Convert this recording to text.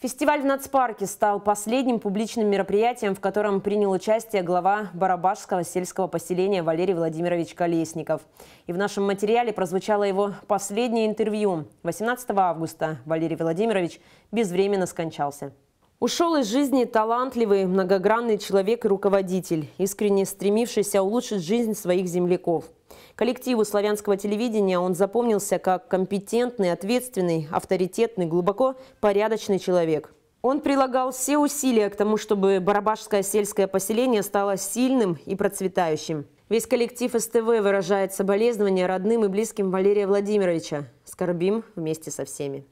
Фестиваль в нацпарке стал последним публичным мероприятием, в котором принял участие глава Барабашского сельского поселения Валерий Владимирович Колесников. И в нашем материале прозвучало его последнее интервью. 18 августа Валерий Владимирович безвременно скончался. Ушел из жизни талантливый, многогранный человек и руководитель, искренне стремившийся улучшить жизнь своих земляков – Коллективу славянского телевидения он запомнился как компетентный, ответственный, авторитетный, глубоко порядочный человек. Он прилагал все усилия к тому, чтобы барабашское сельское поселение стало сильным и процветающим. Весь коллектив СТВ выражает соболезнования родным и близким Валерия Владимировича. Скорбим вместе со всеми.